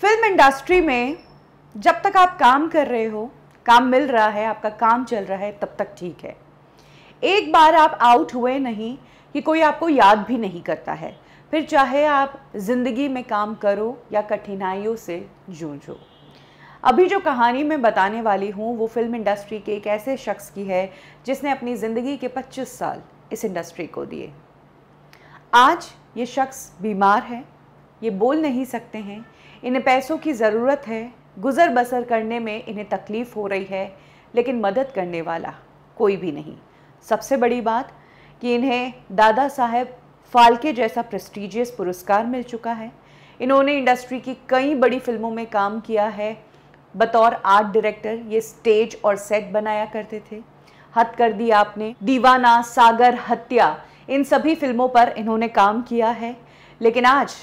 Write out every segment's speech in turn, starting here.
film industry में जब तक आप काम कर रहे हो काम मिल रहा है आपका काम चल रहा है तब तक ठीक है एक बार आप आउट हुए नहीं कि कोई आपको याद भी नहीं करता है फिर चाहे आप ज़िंदगी में काम करो या कठिनाइयों से जूझो अभी जो कहानी मैं बताने वाली हूँ वो फिल्म इंडस्ट्री के एक ऐसे शख्स की है जिसने अपनी ज़िंदगी के 25 साल इस इंडस्ट्री को दिए आज ये शख्स बीमार है ये बोल नहीं सकते हैं इन्हें पैसों की ज़रूरत है गुज़र बसर करने में इन्हें तकलीफ़ हो रही है लेकिन मदद करने वाला कोई भी नहीं सबसे बड़ी बात कि इन्हें दादा साहेब फाल्के जैसा प्रेस्टिजियस पुरस्कार मिल चुका है इन्होंने इंडस्ट्री की कई बड़ी फिल्मों में काम किया है बतौर आर्ट डायरेक्टर ये स्टेज और सेट बनाया करते थे हद कर दी आपने दीवाना सागर हत्या इन सभी फिल्मों पर इन्होंने काम किया है लेकिन आज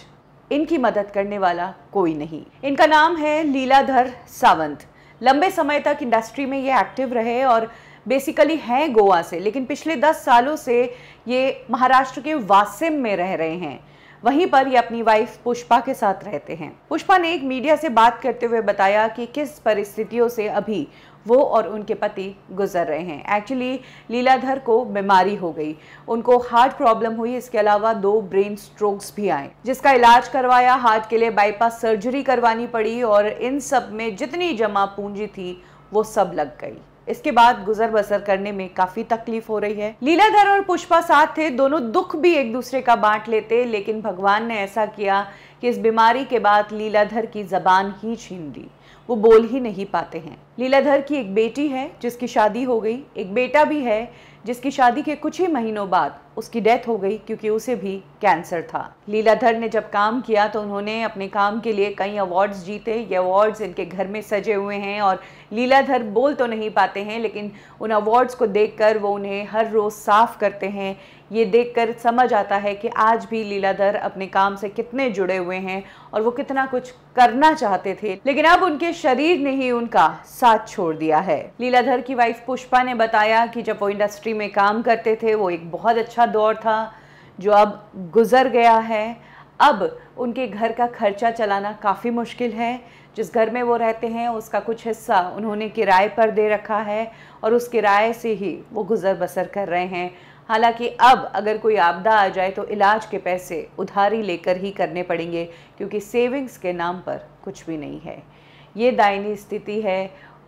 इनकी मदद करने वाला कोई नहीं इनका नाम है लीलाधर सावंत लंबे समय तक इंडस्ट्री में ये एक्टिव रहे और बेसिकली हैं गोवा से लेकिन पिछले दस सालों से ये महाराष्ट्र के वासिम में रह रहे हैं वहीं पर ये अपनी वाइफ पुष्पा के साथ रहते हैं पुष्पा ने एक मीडिया से बात करते हुए बताया कि किस परिस्थितियों से अभी वो और उनके पति गुजर रहे हैं एक्चुअली लीलाधर को बीमारी हो गई उनको हार्ट प्रॉब्लम हुई इसके अलावा दो ब्रेन स्ट्रोक्स भी आए जिसका इलाज करवाया हार्ट के लिए बाईपास सर्जरी करवानी पड़ी और इन सब में जितनी जमा पूंजी थी वो सब लग गई इसके बाद गुजर बसर करने में काफी तकलीफ हो रही है लीलाधर और पुष्पा साथ थे दोनों दुख भी एक दूसरे का बांट लेते लेकिन भगवान ने ऐसा किया कि इस बीमारी के बाद लीलाधर की जबान ही छीन दी वो बोल ही नहीं पाते हैं लीलाधर की एक बेटी है जिसकी शादी हो गई एक बेटा भी है जिसकी शादी के कुछ ही महीनों बाद उसकी डेथ हो गई क्योंकि उसे भी कैंसर था लीलाधर ने जब काम किया तो उन्होंने अपने काम के लिए कई अवार्ड्स जीते ये अवार्ड्स इनके घर में सजे हुए हैं और लीलाधर बोल तो नहीं पाते हैं लेकिन उन अवार्ड्स को देखकर वो उन्हें हर रोज़ साफ करते हैं ये देखकर समझ आता है कि आज भी लीलाधर अपने काम से कितने जुड़े हुए हैं और वो कितना कुछ करना चाहते थे लेकिन अब उनके शरीर ने ही उनका साथ छोड़ दिया है लीलाधर की वाइफ पुष्पा ने बताया कि जब वो इंडस्ट्री इंडस्ट्री में काम करते थे वो एक बहुत अच्छा दौर था जो अब गुज़र गया है अब उनके घर का खर्चा चलाना काफ़ी मुश्किल है जिस घर में वो रहते हैं उसका कुछ हिस्सा उन्होंने किराए पर दे रखा है और उस किराए से ही वो गुज़र बसर कर रहे हैं हालांकि अब अगर कोई आपदा आ जाए तो इलाज के पैसे उधारी लेकर ही करने पड़ेंगे क्योंकि सेविंग्स के नाम पर कुछ भी नहीं है ये दायनी स्थिति है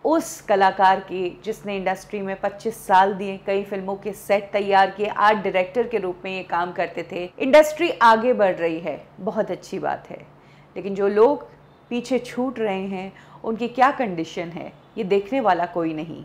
उस कलाकार की जिसने इंडस्ट्री में 25 साल दिए कई फिल्मों के सेट तैयार किए आर्ट डायरेक्टर के रूप में ये काम करते थे इंडस्ट्री आगे बढ़ रही है बहुत अच्छी बात है लेकिन जो लोग पीछे छूट रहे हैं उनकी क्या कंडीशन है ये देखने वाला कोई नहीं